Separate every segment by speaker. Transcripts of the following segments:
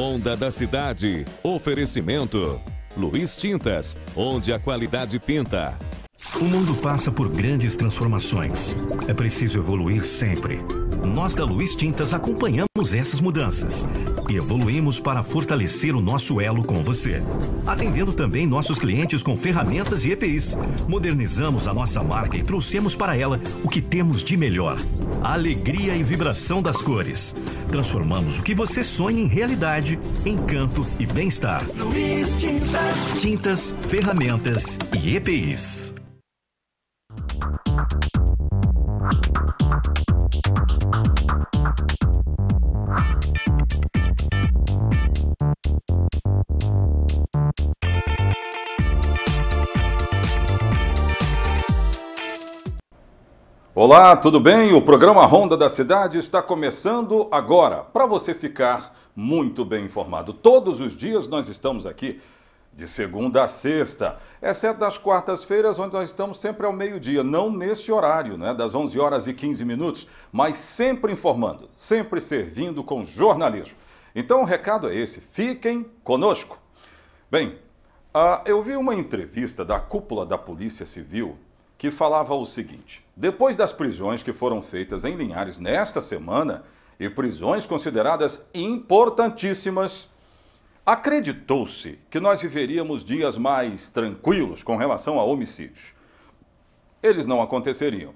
Speaker 1: Onda da Cidade. Oferecimento. Luiz Tintas, onde
Speaker 2: a qualidade pinta.
Speaker 1: O mundo passa por grandes transformações. É preciso evoluir sempre nós da Luiz Tintas acompanhamos essas mudanças e evoluímos para fortalecer o nosso elo com você. Atendendo também nossos clientes com ferramentas e EPIs, modernizamos a nossa marca e trouxemos para ela o que temos de melhor: a alegria e vibração das cores. Transformamos o que você sonha em realidade, encanto e bem-estar.
Speaker 3: Luiz Tintas.
Speaker 1: Tintas, ferramentas e EPIs.
Speaker 2: Olá, tudo bem? O programa Ronda da Cidade está começando agora. Para você ficar muito bem informado, todos os dias nós estamos aqui de segunda a sexta, exceto é nas quartas-feiras, onde nós estamos sempre ao meio-dia, não nesse horário, né, das 11 horas e 15 minutos, mas sempre informando, sempre servindo com jornalismo. Então o recado é esse: fiquem conosco. Bem, uh, eu vi uma entrevista da cúpula da Polícia Civil que falava o seguinte depois das prisões que foram feitas em Linhares nesta semana, e prisões consideradas importantíssimas, acreditou-se que nós viveríamos dias mais tranquilos com relação a homicídios. Eles não aconteceriam.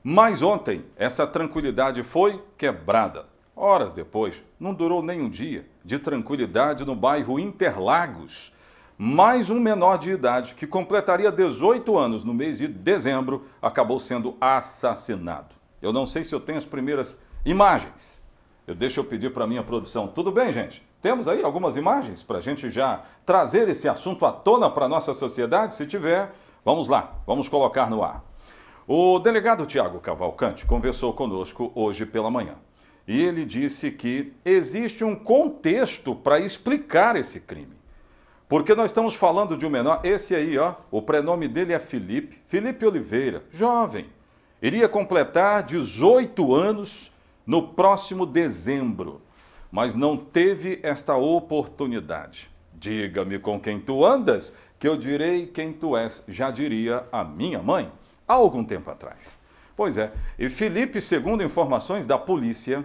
Speaker 2: Mas ontem, essa tranquilidade foi quebrada. Horas depois, não durou nem um dia de tranquilidade no bairro Interlagos, mais um menor de idade que completaria 18 anos no mês de dezembro acabou sendo assassinado. Eu não sei se eu tenho as primeiras imagens. Eu deixo eu pedir para minha produção. Tudo bem, gente? Temos aí algumas imagens para a gente já trazer esse assunto à tona para a nossa sociedade? Se tiver, vamos lá, vamos colocar no ar. O delegado Tiago Cavalcante conversou conosco hoje pela manhã e ele disse que existe um contexto para explicar esse crime. Porque nós estamos falando de um menor, esse aí, ó, o prenome dele é Felipe, Felipe Oliveira, jovem. Iria completar 18 anos no próximo dezembro, mas não teve esta oportunidade. Diga-me com quem tu andas, que eu direi quem tu és, já diria a minha mãe, há algum tempo atrás. Pois é, e Felipe, segundo informações da polícia,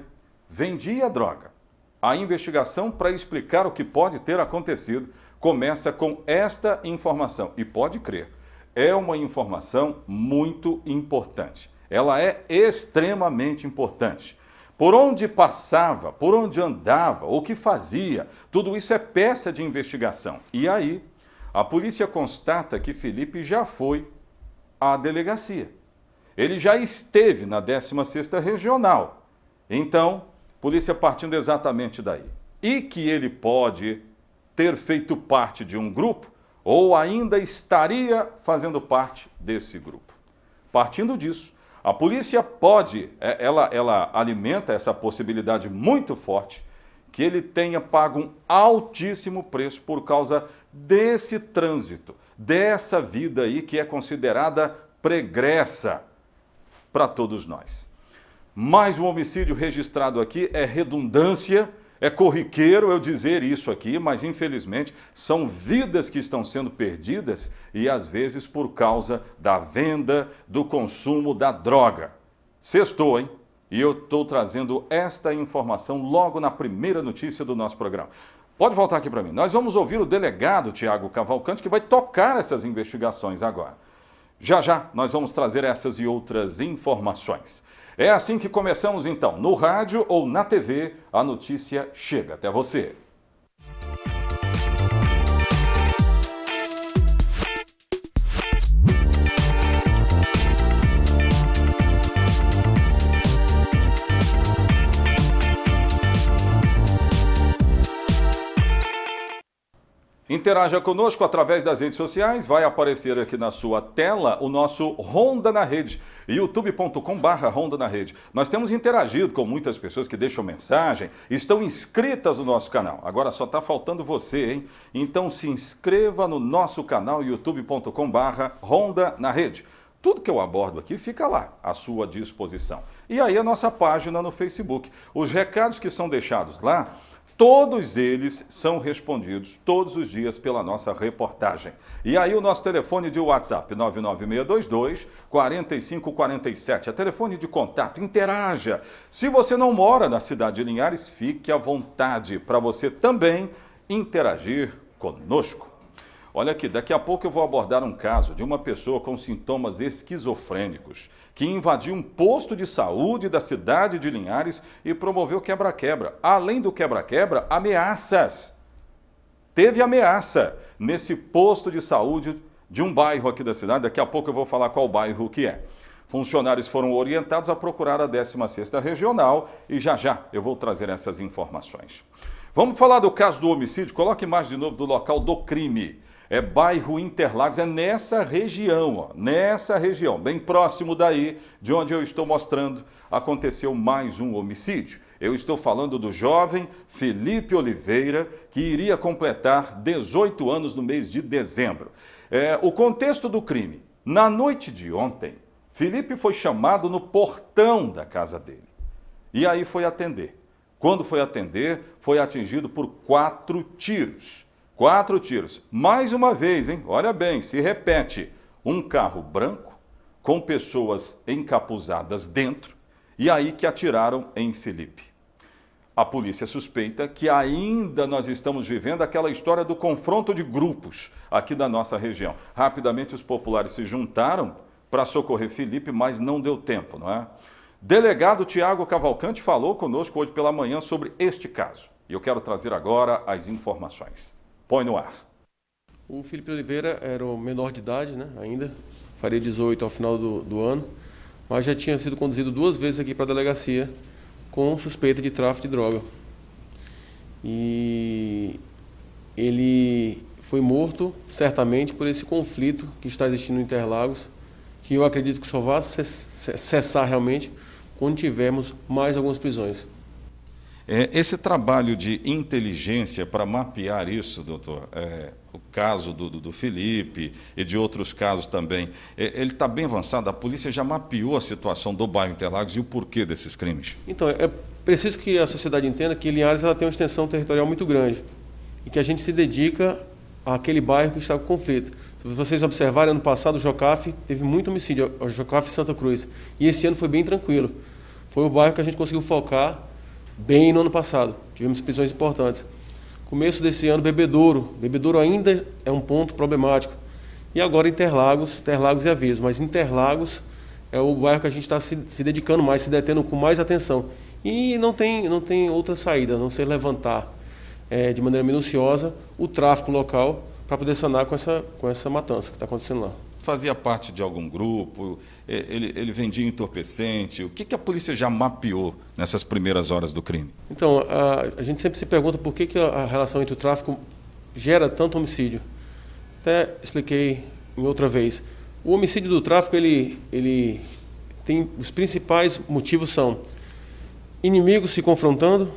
Speaker 2: vendia droga. A investigação para explicar o que pode ter acontecido começa com esta informação. E pode crer, é uma informação muito importante. Ela é extremamente importante. Por onde passava, por onde andava, o que fazia, tudo isso é peça de investigação. E aí, a polícia constata que Felipe já foi à delegacia. Ele já esteve na 16ª Regional. Então, polícia partindo exatamente daí. E que ele pode ter feito parte de um grupo ou ainda estaria fazendo parte desse grupo. Partindo disso, a polícia pode, é, ela, ela alimenta essa possibilidade muito forte que ele tenha pago um altíssimo preço por causa desse trânsito, dessa vida aí que é considerada pregressa para todos nós. Mais um homicídio registrado aqui é redundância é corriqueiro eu dizer isso aqui, mas infelizmente são vidas que estão sendo perdidas e às vezes por causa da venda, do consumo da droga. Sextou, hein? E eu estou trazendo esta informação logo na primeira notícia do nosso programa. Pode voltar aqui para mim. Nós vamos ouvir o delegado Tiago Cavalcante, que vai tocar essas investigações agora. Já já nós vamos trazer essas e outras informações. É assim que começamos então, no rádio ou na TV, a notícia chega até você. Interaja conosco através das redes sociais, vai aparecer aqui na sua tela o nosso Ronda na Rede, youtube.com.br Ronda na Rede. Nós temos interagido com muitas pessoas que deixam mensagem, estão inscritas no nosso canal. Agora só está faltando você, hein? Então se inscreva no nosso canal, youtube.com.br Ronda na Rede. Tudo que eu abordo aqui fica lá, à sua disposição. E aí a nossa página no Facebook. Os recados que são deixados lá Todos eles são respondidos todos os dias pela nossa reportagem. E aí o nosso telefone de WhatsApp 99622 4547 é telefone de contato. Interaja. Se você não mora na cidade de Linhares, fique à vontade para você também interagir conosco. Olha aqui, daqui a pouco eu vou abordar um caso de uma pessoa com sintomas esquizofrênicos que invadiu um posto de saúde da cidade de Linhares e promoveu quebra-quebra. Além do quebra-quebra, ameaças. Teve ameaça nesse posto de saúde de um bairro aqui da cidade. Daqui a pouco eu vou falar qual bairro que é. Funcionários foram orientados a procurar a 16ª Regional e já já eu vou trazer essas informações. Vamos falar do caso do homicídio? Coloque mais de novo do local do crime é bairro Interlagos, é nessa região, ó, nessa região, bem próximo daí de onde eu estou mostrando, aconteceu mais um homicídio. Eu estou falando do jovem Felipe Oliveira, que iria completar 18 anos no mês de dezembro. É, o contexto do crime. Na noite de ontem, Felipe foi chamado no portão da casa dele. E aí foi atender. Quando foi atender, foi atingido por quatro tiros. Quatro tiros. Mais uma vez, hein? Olha bem, se repete. Um carro branco com pessoas encapuzadas dentro e aí que atiraram em Felipe. A polícia suspeita que ainda nós estamos vivendo aquela história do confronto de grupos aqui da nossa região. Rapidamente os populares se juntaram para socorrer Felipe, mas não deu tempo, não é? Delegado Tiago Cavalcante falou conosco hoje pela manhã sobre este caso. E eu quero trazer agora as informações. Põe no ar.
Speaker 4: O Felipe Oliveira era o menor de idade, né? Ainda. Faria 18 ao final do, do ano. Mas já tinha sido conduzido duas vezes aqui para a delegacia com suspeita de tráfico de droga. E ele foi morto, certamente, por esse conflito que está existindo em Interlagos, que eu acredito que só vai cessar realmente quando tivermos mais algumas prisões.
Speaker 2: É, esse trabalho de inteligência para mapear isso, doutor, é, o caso do, do, Felipe e de outros casos também, é, ele está bem avançado? A polícia já mapeou a situação do bairro Interlagos e o porquê desses crimes?
Speaker 4: Então, é preciso que a sociedade entenda que Linhares ela tem uma extensão territorial muito grande e que a gente se dedica àquele bairro que está com conflito. Se vocês observarem, ano passado o Jocafe teve muito homicídio, o Jocafe Santa Cruz. E esse ano foi bem tranquilo. Foi o bairro que a gente conseguiu focar bem no ano passado. Tivemos prisões importantes. Começo desse ano, Bebedouro. Bebedouro ainda é um ponto problemático. E agora Interlagos, Interlagos e Aviso. Mas Interlagos é o bairro que a gente está se, se, dedicando mais, se detendo com mais atenção. E não tem, não tem outra saída, a não ser levantar é, de maneira minuciosa o tráfego local para poder sanar com essa, com essa matança que está acontecendo
Speaker 2: lá fazia parte de algum grupo, ele, ele vendia entorpecente. O que, que a polícia já mapeou nessas primeiras horas do crime?
Speaker 4: Então, a, a gente sempre se pergunta por que, que a relação entre o tráfico gera tanto homicídio. Até expliquei em outra vez. O homicídio do tráfico, ele, ele tem. Os principais motivos são inimigos se confrontando,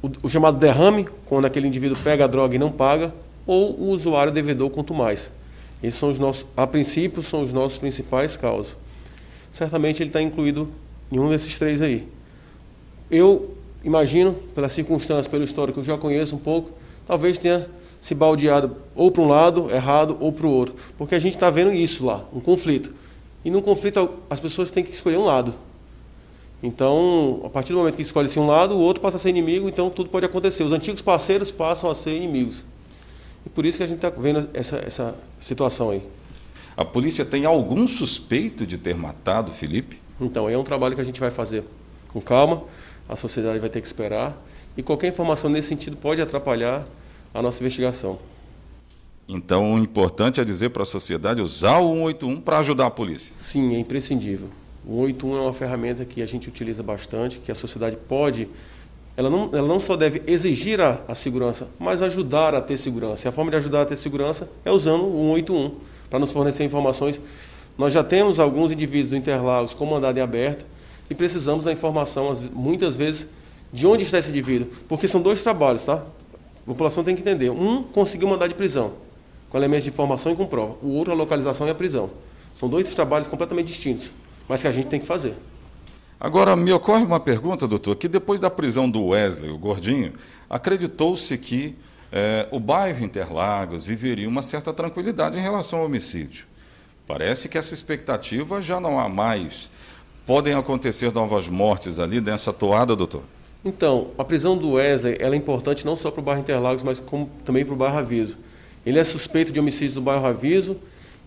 Speaker 4: o, o chamado derrame, quando aquele indivíduo pega a droga e não paga, ou o usuário devedor quanto mais. Esses são os nossos, a princípio, são os nossos principais causos. Certamente ele está incluído em um desses três aí. Eu imagino, pelas circunstâncias, pelo histórico que eu já conheço um pouco, talvez tenha se baldeado ou para um lado errado ou para o outro, porque a gente está vendo isso lá, um conflito. E num conflito as pessoas têm que escolher um lado. Então, a partir do momento que escolhe-se um lado, o outro passa a ser inimigo, então tudo pode acontecer. Os antigos parceiros passam a ser inimigos. E por isso que a gente está vendo essa, essa situação aí. A polícia tem algum suspeito de ter matado Felipe? Então, é um trabalho que a gente vai fazer com calma, a sociedade vai ter que esperar. E qualquer informação nesse sentido pode atrapalhar a nossa investigação.
Speaker 2: Então, o importante é dizer para a sociedade usar o 181 para ajudar a polícia. Sim, é imprescindível. O 181 é uma ferramenta que a
Speaker 4: gente utiliza bastante, que a sociedade pode ela não, ela não só deve exigir a, a segurança, mas ajudar a ter segurança. E a forma de ajudar a ter segurança é usando o 181 para nos fornecer informações. Nós já temos alguns indivíduos do Interlagos com mandado em aberto e precisamos da informação, muitas vezes, de onde está esse indivíduo. Porque são dois trabalhos, tá? A população tem que entender. Um, conseguiu mandar de prisão, com elementos de informação e com prova. O outro, a localização e a prisão. São dois trabalhos completamente distintos, mas que a gente tem que fazer.
Speaker 2: Agora, me ocorre uma pergunta, doutor, que depois da prisão do Wesley, o gordinho, acreditou-se que é, o bairro Interlagos viveria uma certa tranquilidade em relação ao homicídio. Parece que essa expectativa já não há mais. Podem acontecer novas mortes ali nessa toada, doutor?
Speaker 4: Então, a prisão do Wesley é importante não só para o bairro Interlagos, mas como, também para o bairro Aviso. Ele é suspeito de homicídios no bairro Aviso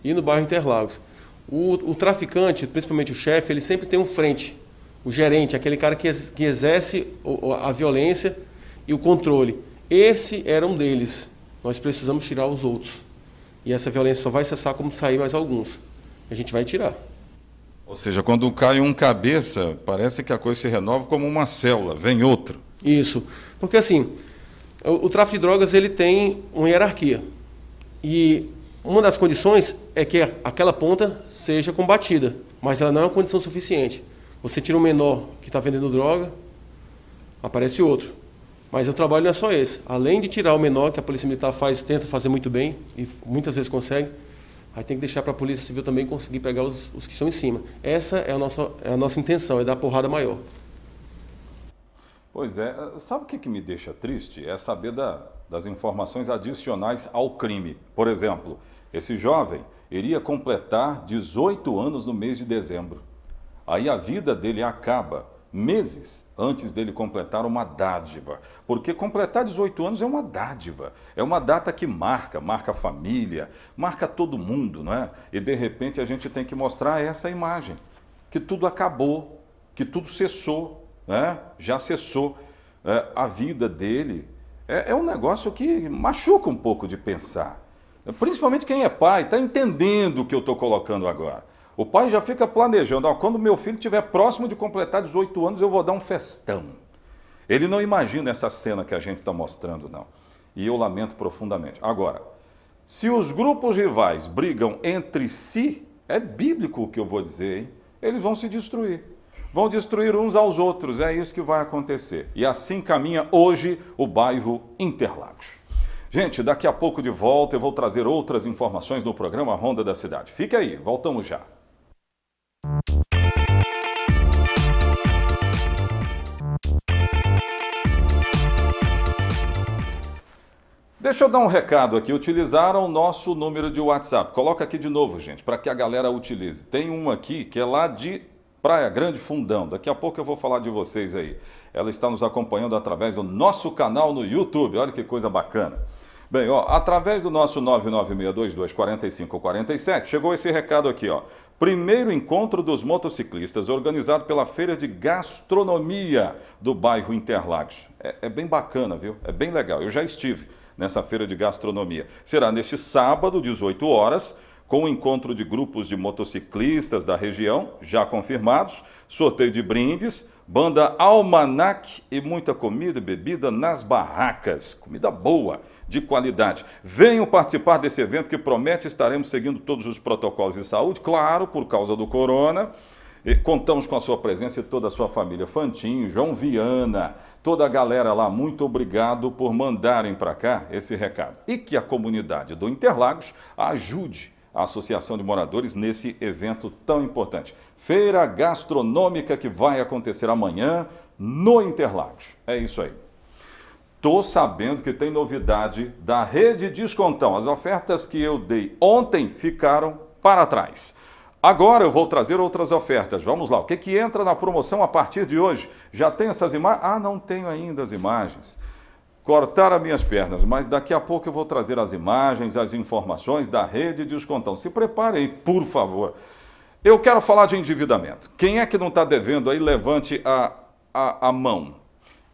Speaker 4: e no bairro Interlagos. O, o traficante, principalmente o chefe, ele sempre tem um frente o gerente, aquele cara que, que exerce a violência e o controle. Esse era um deles. Nós precisamos tirar os outros. E essa violência só vai cessar como sair mais alguns. A gente vai tirar.
Speaker 2: Ou seja, quando cai um cabeça, parece que a coisa se renova como uma célula, vem outro. Isso. Porque assim, o, o
Speaker 4: tráfico de drogas ele tem uma hierarquia. E uma das condições é que aquela ponta seja combatida, mas ela não é uma condição suficiente. Você tira um menor que está vendendo droga, aparece outro. Mas o trabalho não é só esse. Além de tirar o menor, que a Polícia Militar faz, tenta fazer muito bem, e muitas vezes consegue, aí tem que deixar para a Polícia Civil também conseguir pegar os, os que estão em cima. Essa é a, nossa, é a nossa intenção, é dar porrada maior.
Speaker 2: Pois é. Ah, sabe o que, que me deixa triste? É saber da, das informações adicionais ao crime. Por exemplo, esse jovem iria completar 18 anos no mês de dezembro. Aí a vida dele acaba meses antes dele completar uma dádiva. Porque completar 18 anos é uma dádiva. É uma data que marca, marca a família, marca todo mundo, não é? E de repente a gente tem que mostrar essa imagem, que tudo acabou, que tudo cessou, né? Já cessou. É, a vida dele é, é um negócio que machuca um pouco de pensar. Principalmente quem é pai, está entendendo o que eu estou colocando agora. O pai já fica planejando, ó, quando meu filho estiver próximo de completar 18 anos, eu vou dar um festão. Ele não imagina essa cena que a gente está mostrando, não. E eu lamento profundamente. Agora, se os grupos rivais brigam entre si, é bíblico o que eu vou dizer, hein? Eles vão se destruir. Vão destruir uns aos outros, é isso que vai acontecer. E assim caminha hoje o bairro Interlagos. Gente, daqui a pouco de volta eu vou trazer outras informações no programa Ronda da Cidade. Fica aí, voltamos já. Deixa eu dar um recado aqui. Utilizaram o nosso número de WhatsApp. Coloca aqui de novo, gente, para que a galera utilize. Tem um aqui que é lá de Praia Grande Fundão. Daqui a pouco eu vou falar de vocês aí. Ela está nos acompanhando através do nosso canal no YouTube. Olha que coisa bacana. Bem, ó, através do nosso 996224547, chegou esse recado aqui, ó. Primeiro encontro dos motociclistas organizado pela Feira de Gastronomia do bairro Interlagos. É, é bem bacana, viu? É bem legal. Eu já estive nessa feira de gastronomia. Será neste sábado, 18 horas, com o encontro de grupos de motociclistas da região, já confirmados, sorteio de brindes, banda Almanac e muita comida e bebida nas barracas. Comida boa, de qualidade. Venham participar desse evento que promete estaremos seguindo todos os protocolos de saúde, claro, por causa do corona. Contamos com a sua presença e toda a sua família. Fantinho, João Viana, toda a galera lá, muito obrigado por mandarem para cá esse recado. E que a comunidade do Interlagos ajude a Associação de Moradores nesse evento tão importante. Feira gastronômica que vai acontecer amanhã no Interlagos. É isso aí. Tô sabendo que tem novidade da Rede Descontão. As ofertas que eu dei ontem ficaram para trás. Agora eu vou trazer outras ofertas. Vamos lá, o que, que entra na promoção a partir de hoje? Já tem essas imagens? Ah, não tenho ainda as imagens. Cortaram minhas pernas, mas daqui a pouco eu vou trazer as imagens, as informações da rede de descontão. Se preparem, por favor. Eu quero falar de endividamento. Quem é que não está devendo aí, levante a, a, a mão.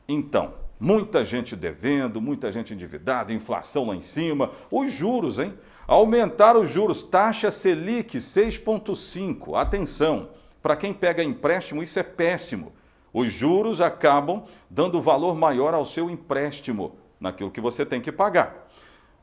Speaker 2: Então, muita gente devendo, muita gente endividada, inflação lá em cima, os juros, hein? Aumentar os juros, taxa Selic 6,5. Atenção, para quem pega empréstimo, isso é péssimo. Os juros acabam dando valor maior ao seu empréstimo, naquilo que você tem que pagar.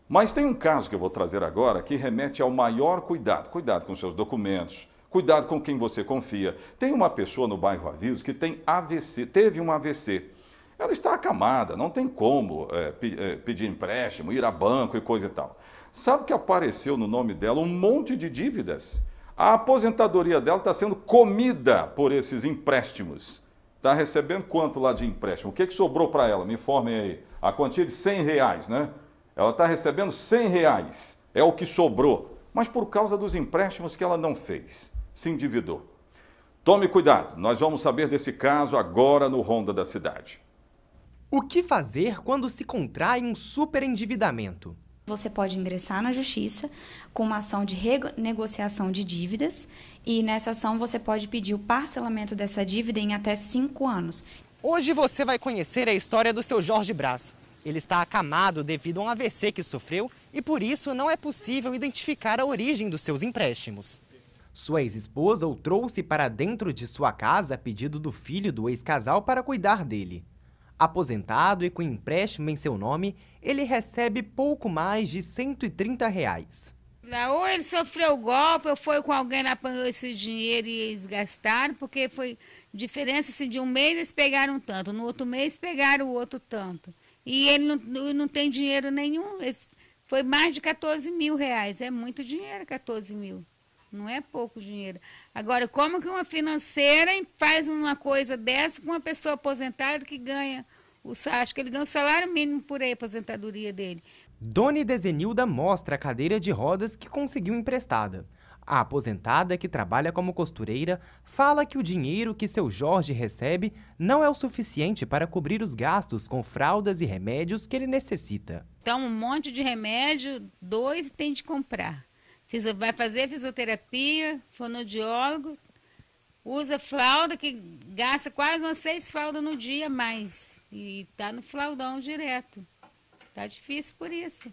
Speaker 2: Mas tem um caso que eu vou trazer agora que remete ao maior cuidado. Cuidado com seus documentos, cuidado com quem você confia. Tem uma pessoa no bairro Aviso que tem AVC, teve um AVC ela está acamada, não tem como é, é, pedir empréstimo, ir a banco e coisa e tal. Sabe que apareceu no nome dela um monte de dívidas? A aposentadoria dela está sendo comida por esses empréstimos. Está recebendo quanto lá de empréstimo? O que, que sobrou para ela? Me informem aí. A quantia de 100 reais, né? Ela está recebendo 100 reais. É o que sobrou. Mas por causa dos empréstimos que ela não fez, se endividou. Tome cuidado, nós vamos saber desse caso agora no Ronda da Cidade.
Speaker 5: O que fazer quando se contrai um
Speaker 6: superendividamento? Você pode ingressar na justiça com uma ação de renegociação de dívidas e nessa ação você pode pedir o parcelamento dessa dívida em até cinco anos.
Speaker 5: Hoje você vai conhecer a história do seu Jorge Braz. Ele está acamado devido a um AVC que sofreu e por isso não é possível identificar a origem dos seus empréstimos. Sua ex-esposa o trouxe para dentro de sua casa a pedido do filho do ex-casal para cuidar dele. Aposentado e com empréstimo em seu nome, ele recebe pouco mais de 130 reais.
Speaker 6: Ou ele sofreu golpe, ou foi com alguém lá pagou esse dinheiro e eles gastaram, porque foi diferença assim, de um mês eles pegaram tanto, no outro mês pegaram o outro tanto. E ele não, não tem dinheiro nenhum. Foi mais de 14 mil reais. É muito dinheiro, 14 mil. Não é pouco dinheiro. Agora, como que uma financeira faz uma coisa dessa com uma pessoa aposentada que ganha o acho que ele ganha o salário mínimo por aí, a aposentadoria dele?
Speaker 5: Doni Desenilda mostra a cadeira de rodas que conseguiu emprestada. A aposentada, que trabalha como costureira, fala que o dinheiro que seu Jorge recebe não é o suficiente para cobrir os gastos com fraldas e remédios que ele necessita.
Speaker 6: Então, um monte de remédio, dois tem de comprar vai fazer fisioterapia, fonodiólogo, usa fralda, que gasta quase umas seis fraldas no dia mais. E está no fraldão direto. Está difícil por isso.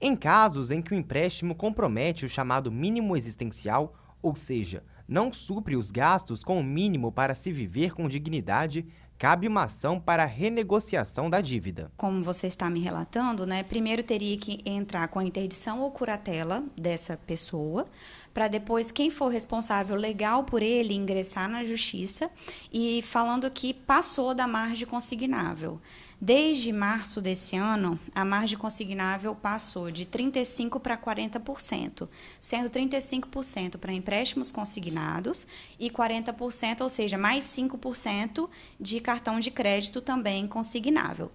Speaker 5: Em casos em que o empréstimo compromete o chamado mínimo existencial, ou seja, não supre os gastos com o mínimo para se viver com dignidade, cabe uma ação para renegociação da dívida.
Speaker 6: Como você está me relatando, né, primeiro teria que entrar com a interdição ou curatela dessa pessoa, para depois quem for responsável legal por ele ingressar na justiça e falando que passou da margem consignável. Desde março desse ano, a margem consignável passou de 35% para 40%, sendo 35% para empréstimos consignados e 40%, ou seja, mais 5% de cartão de crédito também consignável.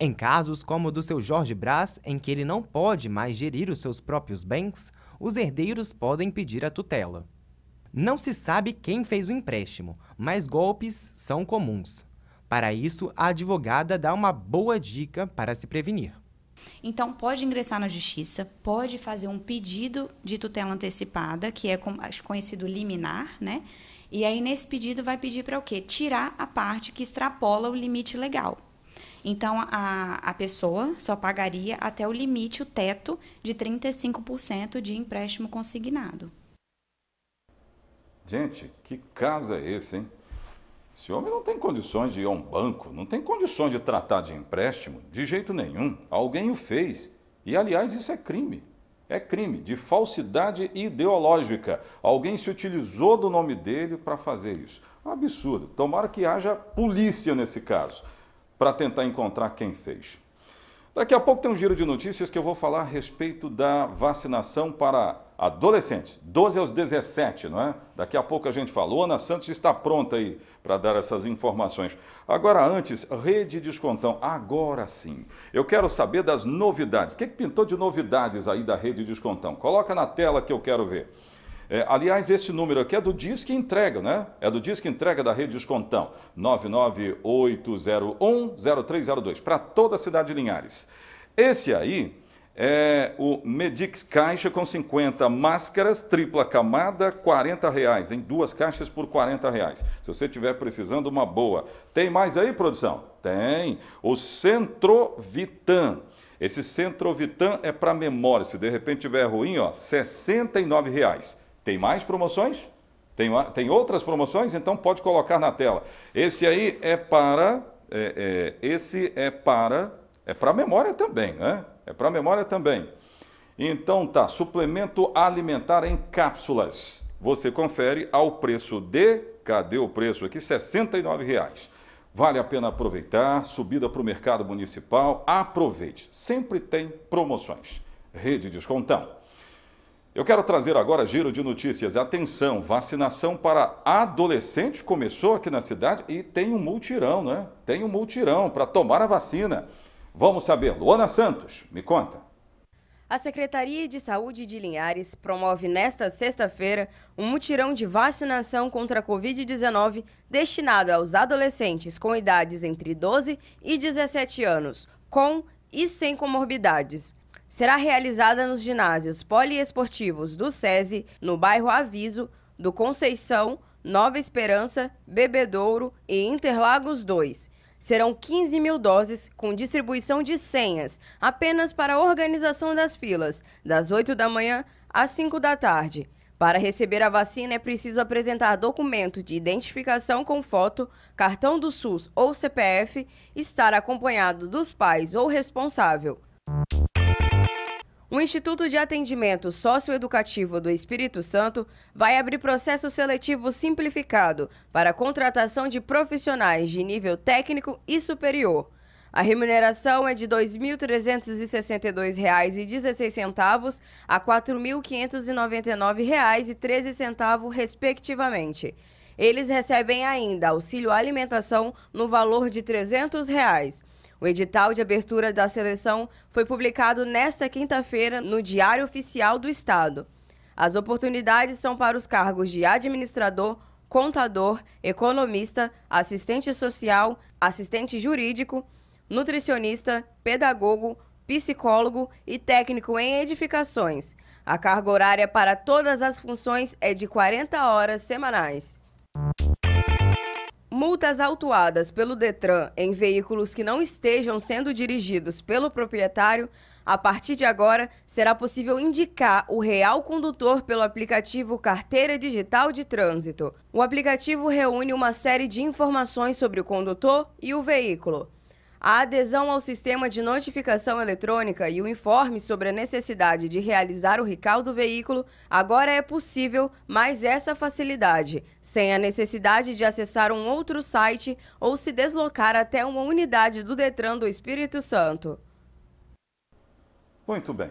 Speaker 5: Em casos como o do seu Jorge Brás, em que ele não pode mais gerir os seus próprios bens, os herdeiros podem pedir a tutela. Não se sabe quem fez o empréstimo, mas golpes são comuns. Para isso, a advogada dá uma boa dica para se prevenir.
Speaker 6: Então, pode ingressar na justiça, pode fazer um pedido de tutela antecipada, que é conhecido liminar, né? E aí, nesse pedido, vai pedir para o quê? Tirar a parte que extrapola o limite legal. Então, a, a pessoa só pagaria até o limite, o teto, de 35% de empréstimo consignado.
Speaker 2: Gente, que caso é esse, hein? Esse homem não tem condições de ir a um banco, não tem condições de tratar de empréstimo, de jeito nenhum. Alguém o fez. E, aliás, isso é crime é crime de falsidade ideológica. Alguém se utilizou do nome dele para fazer isso. É um absurdo. Tomara que haja polícia nesse caso para tentar encontrar quem fez. Daqui a pouco tem um giro de notícias que eu vou falar a respeito da vacinação para adolescentes, 12 aos 17, não é? Daqui a pouco a gente falou, Ana Santos está pronta aí para dar essas informações. Agora, antes, rede Descontão, agora sim. Eu quero saber das novidades. O que, é que pintou de novidades aí da rede Descontão? Coloca na tela que eu quero ver. É, aliás, esse número aqui é do Disque Entrega, né? É do Disque Entrega da Rede Descontão, 998010302, para toda a cidade de Linhares. Esse aí é o Medix Caixa com 50 máscaras, tripla camada, 40 reais, em duas caixas por 40 reais. Se você estiver precisando, uma boa. Tem mais aí, produção? Tem. O Centrovitan. Esse Centrovitan é para memória. Se de repente tiver ruim, ó, 69 reais. Tem mais promoções? Tem, tem outras promoções? Então pode colocar na tela. Esse aí é para... É, é, esse é para... É para memória também, né? É para a memória também. Então tá, suplemento alimentar em cápsulas. Você confere ao preço de, cadê o preço aqui? R$ 69,00. Vale a pena aproveitar, subida para o mercado municipal, aproveite. Sempre tem promoções. Rede Descontão. Eu quero trazer agora giro de notícias. Atenção, vacinação para adolescentes começou aqui na cidade e tem um multirão, né? Tem um multirão para tomar a vacina. Vamos saber. Luana Santos, me conta.
Speaker 7: A Secretaria de Saúde de Linhares promove nesta sexta-feira um mutirão de vacinação contra a Covid-19 destinado aos adolescentes com idades entre 12 e 17 anos, com e sem comorbidades. Será realizada nos ginásios poliesportivos do SESI, no bairro Aviso, do Conceição, Nova Esperança, Bebedouro e Interlagos 2 Serão 15 mil doses com distribuição de senhas, apenas para a organização das filas, das 8 da manhã às 5 da tarde. Para receber a vacina é preciso apresentar documento de identificação com foto, cartão do SUS ou CPF, estar acompanhado dos pais ou responsável. O Instituto de Atendimento Socioeducativo do Espírito Santo vai abrir processo seletivo simplificado para a contratação de profissionais de nível técnico e superior. A remuneração é de R$ 2.362,16 a R$ 4.599,13, respectivamente. Eles recebem ainda auxílio alimentação no valor de R$ 300. Reais. O edital de abertura da seleção foi publicado nesta quinta-feira no Diário Oficial do Estado. As oportunidades são para os cargos de administrador, contador, economista, assistente social, assistente jurídico, nutricionista, pedagogo, psicólogo e técnico em edificações. A carga horária para todas as funções é de 40 horas semanais. Multas autuadas pelo Detran em veículos que não estejam sendo dirigidos pelo proprietário, a partir de agora será possível indicar o real condutor pelo aplicativo Carteira Digital de Trânsito. O aplicativo reúne uma série de informações sobre o condutor e o veículo. A adesão ao sistema de notificação eletrônica e o informe sobre a necessidade de realizar o recal do veículo agora é possível, mas essa facilidade, sem a necessidade de acessar um outro site ou se deslocar até uma unidade do Detran do Espírito Santo.
Speaker 2: Muito bem.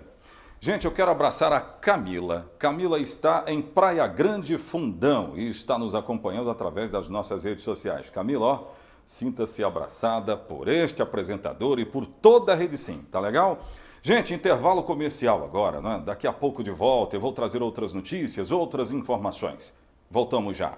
Speaker 2: Gente, eu quero abraçar a Camila. Camila está em Praia Grande Fundão e está nos acompanhando através das nossas redes sociais. Camila, ó, Sinta-se abraçada por este apresentador e por toda a Rede Sim, tá legal? Gente, intervalo comercial agora, né? Daqui a pouco de volta eu vou trazer outras notícias, outras informações. Voltamos já.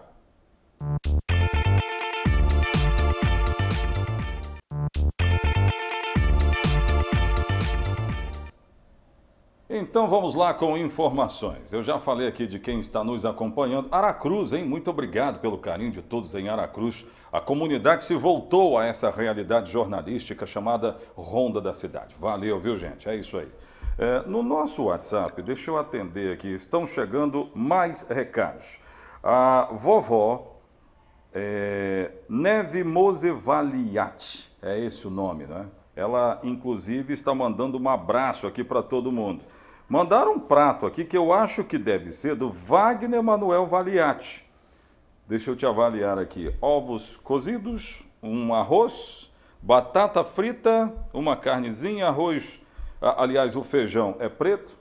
Speaker 2: Então vamos lá com informações. Eu já falei aqui de quem está nos acompanhando. Aracruz, hein? Muito obrigado pelo carinho de todos em Aracruz. A comunidade se voltou a essa realidade jornalística chamada Ronda da Cidade. Valeu, viu, gente? É isso aí. É, no nosso WhatsApp, deixa eu atender aqui, estão chegando mais recados. A vovó é, Neve Mosevaliati, é esse o nome, né? Ela, inclusive, está mandando um abraço aqui para todo mundo. Mandaram um prato aqui que eu acho que deve ser do Wagner Manuel Valiati. Deixa eu te avaliar aqui. Ovos cozidos, um arroz, batata frita, uma carnezinha, arroz. Aliás, o feijão é preto.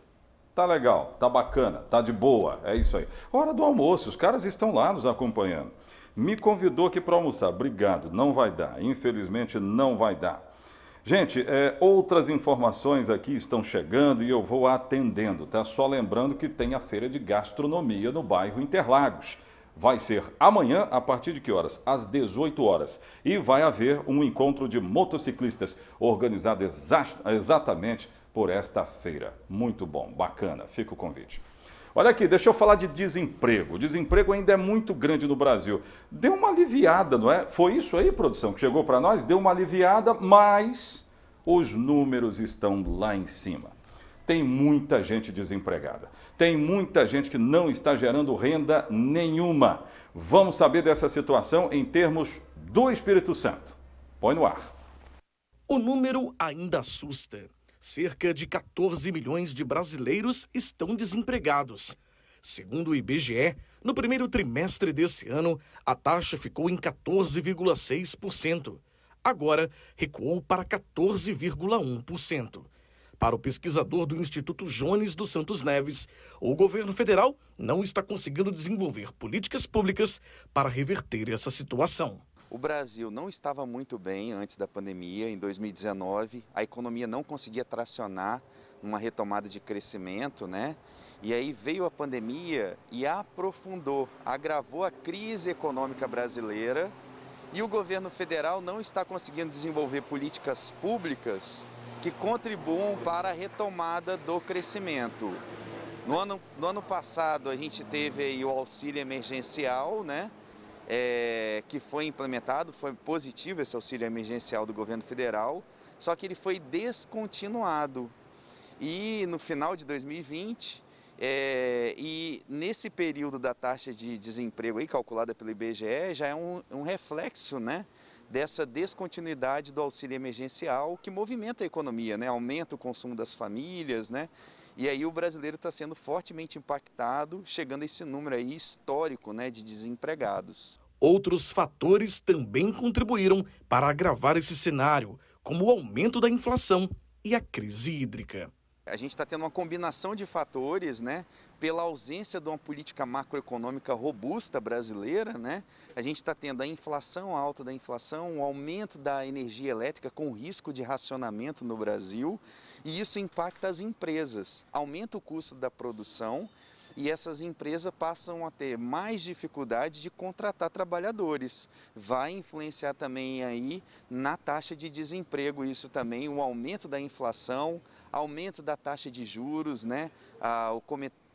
Speaker 2: Tá legal, tá bacana, tá de boa. É isso aí. Hora do almoço, os caras estão lá nos acompanhando. Me convidou aqui para almoçar. Obrigado, não vai dar. Infelizmente, não vai dar. Gente, é, outras informações aqui estão chegando e eu vou atendendo, tá? Só lembrando que tem a feira de gastronomia no bairro Interlagos. Vai ser amanhã, a partir de que horas? Às 18 horas. E vai haver um encontro de motociclistas, organizado exa exatamente por esta feira. Muito bom, bacana, fica o convite. Olha aqui, deixa eu falar de desemprego. O desemprego ainda é muito grande no Brasil. Deu uma aliviada, não é? Foi isso aí, produção, que chegou para nós? Deu uma aliviada, mas os números estão lá em cima. Tem muita gente desempregada. Tem muita gente que não está gerando renda nenhuma. Vamos saber dessa situação em termos do Espírito Santo. Põe no ar.
Speaker 8: O número ainda assusta cerca de 14 milhões de brasileiros estão desempregados. Segundo o IBGE, no primeiro trimestre desse ano, a taxa ficou em 14,6%. Agora, recuou para 14,1%. Para o pesquisador do Instituto Jones dos Santos Neves, o governo federal não está conseguindo desenvolver políticas públicas para reverter essa situação. O Brasil não
Speaker 3: estava muito bem antes da pandemia, em 2019, a economia não conseguia tracionar uma retomada de crescimento, né? E aí veio a pandemia e aprofundou, agravou a crise econômica brasileira e o governo federal não está conseguindo desenvolver políticas públicas que contribuam para a retomada do crescimento. No ano, no ano passado a gente teve o auxílio emergencial, né? é, que foi implementado, foi positivo esse auxílio emergencial do governo federal, só que ele foi descontinuado. E no final de 2020, é, e nesse período da taxa de desemprego aí, calculada pelo IBGE, já é um, um reflexo né, dessa descontinuidade do auxílio emergencial que movimenta a economia, né, aumenta o consumo das famílias, né, e aí o brasileiro está sendo fortemente impactado, chegando a esse número
Speaker 8: aí histórico né, de desempregados. Outros fatores também contribuíram para agravar esse cenário, como o aumento da inflação e a crise hídrica. A gente está tendo uma combinação de fatores, né? Pela ausência de uma política
Speaker 3: macroeconômica robusta brasileira, né? A gente está tendo a inflação a alta da inflação, o aumento da energia elétrica com risco de racionamento no Brasil e isso impacta as empresas, aumenta o custo da produção e essas empresas passam a ter mais dificuldade de contratar trabalhadores. Vai influenciar também aí na taxa de desemprego isso também, o aumento da inflação, aumento da taxa de juros, né? Ah, o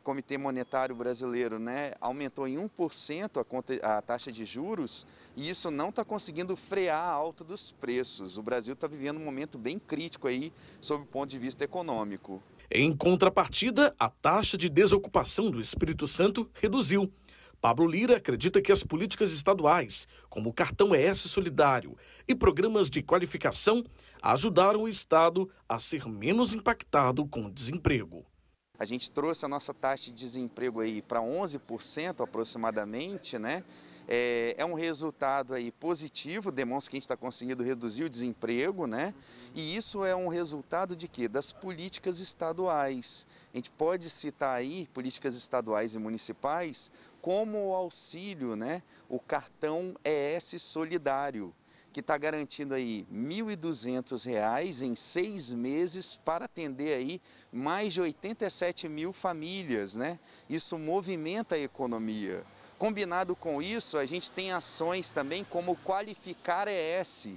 Speaker 3: Comitê Monetário Brasileiro né, aumentou em 1% a, conta, a taxa de juros e isso não está conseguindo frear a alta dos preços. O Brasil está vivendo um momento bem crítico aí, sob o ponto de vista
Speaker 8: econômico. Em contrapartida, a taxa de desocupação do Espírito Santo reduziu. Pablo Lira acredita que as políticas estaduais, como o cartão ES Solidário e programas de qualificação, ajudaram o Estado a ser menos impactado com o desemprego.
Speaker 3: A gente trouxe a nossa taxa de desemprego aí para 11% aproximadamente, né? É, é, um resultado aí positivo, demonstra que a gente está conseguindo reduzir o desemprego, né? E isso é um resultado de quê? Das políticas estaduais. A gente pode citar aí políticas estaduais e municipais como o auxílio, né? O cartão ES Solidário que está garantindo aí R$ 1.200 em seis meses para atender aí mais de 87 mil famílias, né? Isso movimenta a economia. Combinado com isso, a gente tem ações também como Qualificar ES,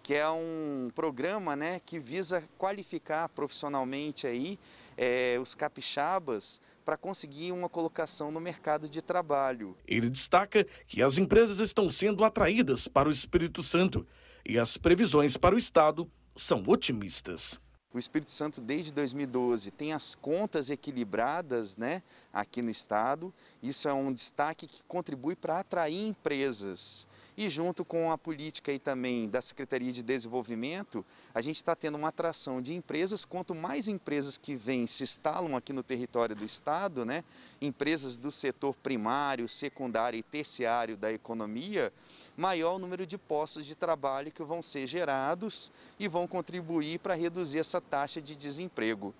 Speaker 3: que é um programa né, que visa qualificar profissionalmente aí, é, os capixabas para conseguir uma colocação no mercado de
Speaker 8: trabalho. Ele destaca que as empresas estão sendo atraídas para o Espírito Santo e as previsões para o Estado são otimistas. O Espírito Santo, desde
Speaker 3: 2012, tem as contas equilibradas né, aqui no Estado. Isso é um destaque que contribui para atrair empresas. E junto com a política e também da Secretaria de Desenvolvimento, a gente está tendo uma atração de empresas. Quanto mais empresas que vêm se instalam aqui no território do Estado, né, empresas do setor primário, secundário e terciário da economia, maior o número de postos de trabalho que vão ser gerados e vão contribuir para reduzir essa taxa de desemprego.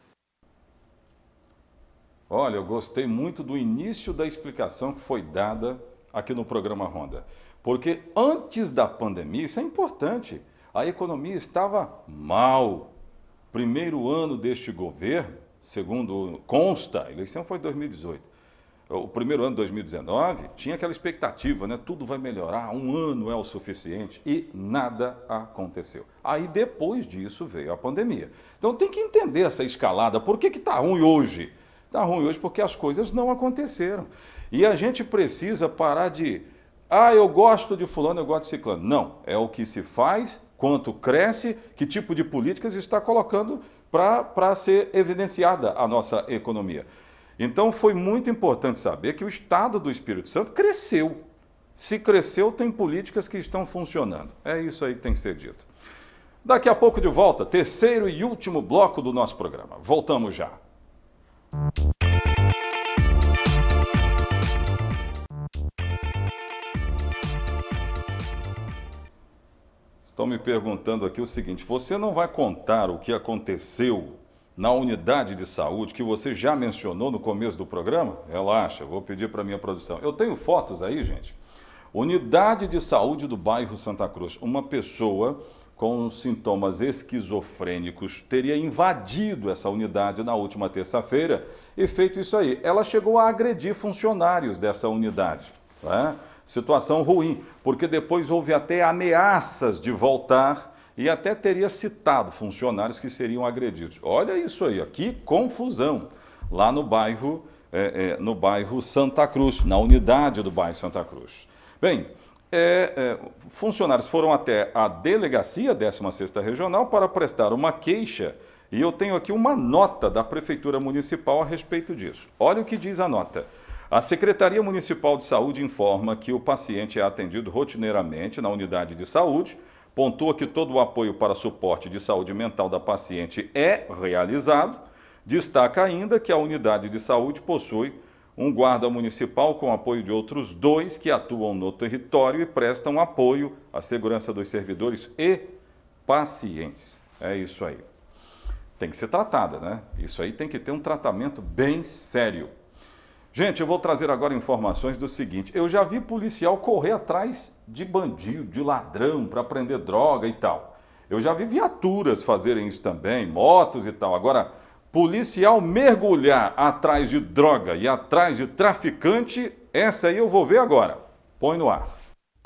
Speaker 2: Olha, eu gostei muito do início da explicação que foi dada aqui no programa Ronda. Porque antes da pandemia, isso é importante, a economia estava mal. Primeiro ano deste governo, segundo consta, a eleição foi 2018. O primeiro ano de 2019 tinha aquela expectativa, né? Tudo vai melhorar, um ano é o suficiente e nada aconteceu. Aí depois disso veio a pandemia. Então tem que entender essa escalada. Por que está ruim hoje? Está ruim hoje porque as coisas não aconteceram. E a gente precisa parar de ah, eu gosto de fulano, eu gosto de ciclano. Não, é o que se faz, quanto cresce, que tipo de políticas está colocando para ser evidenciada a nossa economia. Então foi muito importante saber que o Estado do Espírito Santo cresceu. Se cresceu, tem políticas que estão funcionando. É isso aí que tem que ser dito. Daqui a pouco de volta, terceiro e último bloco do nosso programa. Voltamos já. Estão me perguntando aqui o seguinte: você não vai contar o que aconteceu na unidade de saúde que você já mencionou no começo do programa? Relaxa, vou pedir para minha produção. Eu tenho fotos aí, gente. Unidade de saúde do bairro Santa Cruz. Uma pessoa com sintomas esquizofrênicos teria invadido essa unidade na última terça-feira e feito isso aí. Ela chegou a agredir funcionários dessa unidade. né? Situação ruim, porque depois houve até ameaças de voltar e até teria citado funcionários que seriam agredidos. Olha isso aí, ó, que confusão lá no bairro, é, é, no bairro Santa Cruz, na unidade do bairro Santa Cruz. Bem, é, é funcionários foram até a delegacia 16ª Regional para prestar uma queixa e eu tenho aqui uma nota da Prefeitura Municipal a respeito disso. Olha o que diz a nota. A Secretaria Municipal de Saúde informa que o paciente é atendido rotineiramente na unidade de saúde, pontua que todo o apoio para suporte de saúde mental da paciente é realizado, destaca ainda que a unidade de saúde possui um guarda municipal com apoio de outros dois que atuam no território e prestam apoio à segurança dos servidores e pacientes. É isso aí. Tem que ser tratada, né? Isso aí tem que ter um tratamento bem sério. Gente, eu vou trazer agora informações do seguinte: eu já vi policial correr atrás de bandido, de ladrão, para prender droga e tal. Eu já vi viaturas fazerem isso também, motos e tal. Agora, policial mergulhar atrás de droga e atrás de traficante, essa aí eu vou ver agora. Põe no ar.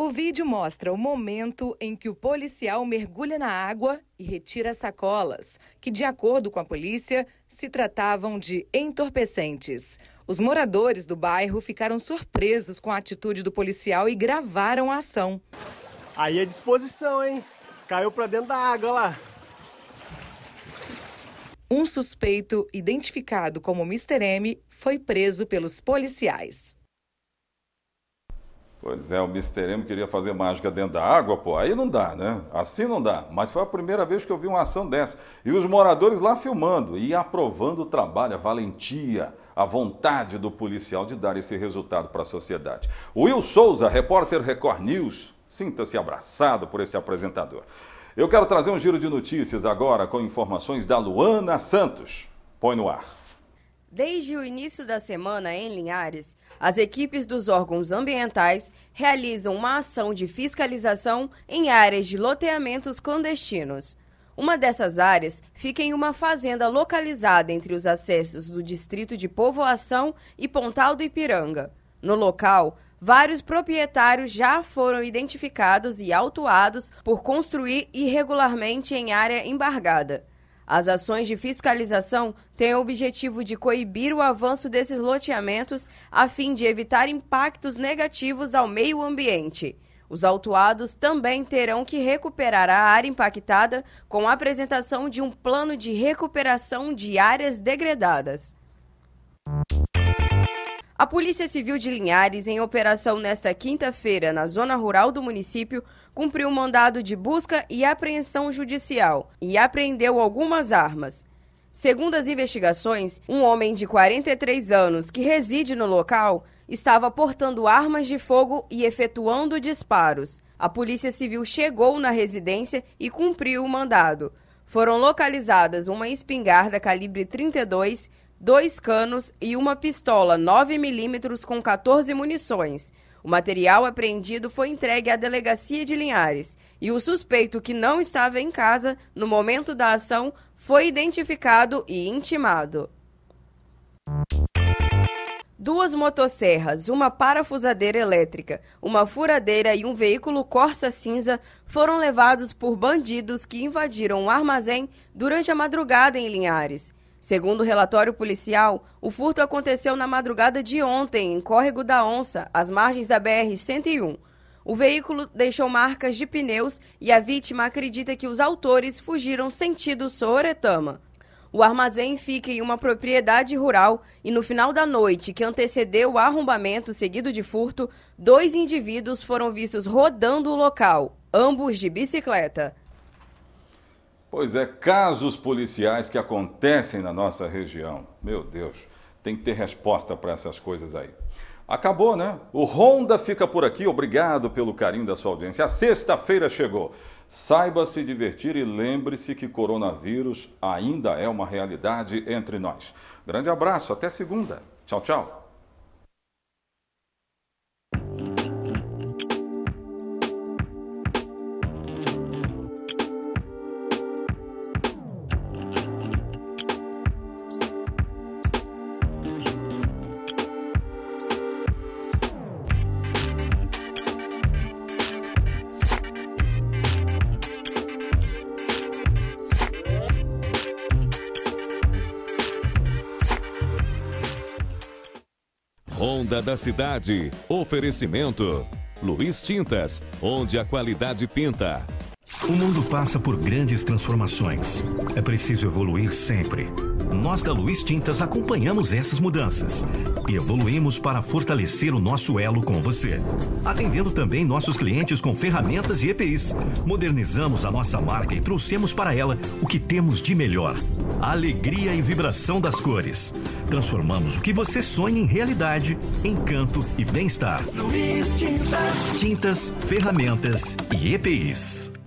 Speaker 7: O vídeo mostra o momento em que o policial mergulha na água e retira sacolas, que, de acordo com a polícia, se tratavam de entorpecentes. Os moradores do bairro ficaram surpresos com a atitude do policial e gravaram a ação. Aí é disposição, hein? Caiu para dentro da água lá. Um suspeito, identificado como Mr. M, foi preso pelos policiais.
Speaker 2: Pois é, o Mr. M queria fazer mágica dentro da água, pô. Aí não dá, né? Assim não dá. Mas foi a primeira vez que eu vi uma ação dessa. E os moradores lá filmando e aprovando o trabalho, a valentia, a vontade do policial de dar esse resultado para a sociedade. Will Souza, repórter Record News, sinta-se abraçado por esse apresentador. Eu quero trazer um giro de notícias agora com informações da Luana Santos. Põe no ar.
Speaker 7: Desde o início da semana em Linhares, as equipes dos órgãos ambientais realizam uma ação de fiscalização em áreas de loteamentos clandestinos. Uma dessas áreas fica em uma fazenda localizada entre os acessos do distrito de Povoação e Pontal do Ipiranga. No local, vários proprietários já foram identificados e autuados por construir irregularmente em área embargada. As ações de fiscalização têm o objetivo de coibir o avanço desses loteamentos a fim de evitar impactos negativos ao meio ambiente. Os autuados também terão que recuperar a área impactada com a apresentação de um plano de recuperação de áreas degradadas. A Polícia Civil de Linhares, em operação nesta quinta-feira na zona rural do município, cumpriu mandado de busca e apreensão judicial e apreendeu algumas armas. Segundo as investigações, um homem de 43 anos que reside no local estava portando armas de fogo e efetuando disparos. A Polícia Civil chegou na residência e cumpriu o mandado. Foram localizadas uma espingarda calibre 32, dois canos e uma pistola 9mm com 14 munições. O material apreendido foi entregue à delegacia de Linhares e o suspeito, que não estava em casa no momento da ação, foi identificado e intimado duas motosserras, uma parafusadeira elétrica, uma furadeira e um veículo Corsa cinza foram levados por bandidos que invadiram um armazém durante a madrugada em Linhares. Segundo o relatório policial, o furto aconteceu na madrugada de ontem em Córrego da Onça, às margens da BR-101. O veículo deixou marcas de pneus e a vítima acredita que os autores fugiram sentido Soretama. O armazém fica em uma propriedade rural e no final da noite que antecedeu o arrombamento seguido de furto, dois indivíduos foram vistos rodando o local, ambos de bicicleta.
Speaker 2: Pois é, casos policiais que acontecem na nossa região. Meu Deus, tem que ter resposta para essas coisas aí. Acabou, né? O Honda fica por aqui. Obrigado pelo carinho da sua audiência. A sexta-feira chegou. Saiba se divertir e lembre-se que coronavírus ainda é uma realidade entre nós. Grande abraço, até segunda. Tchau, tchau. Tinta da Cidade. Oferecimento. Luiz Tintas, onde a qualidade pinta.
Speaker 1: O mundo passa por grandes transformações. É preciso evoluir sempre. Nós da Luiz Tintas acompanhamos essas mudanças e evoluímos para fortalecer o nosso elo com você, atendendo também nossos clientes com ferramentas e EPIs. Modernizamos a nossa marca e trouxemos para ela o que temos de melhor alegria e vibração das cores. Transformamos o que você sonha em realidade, encanto e bem-estar. Tintas, ferramentas e EPIs.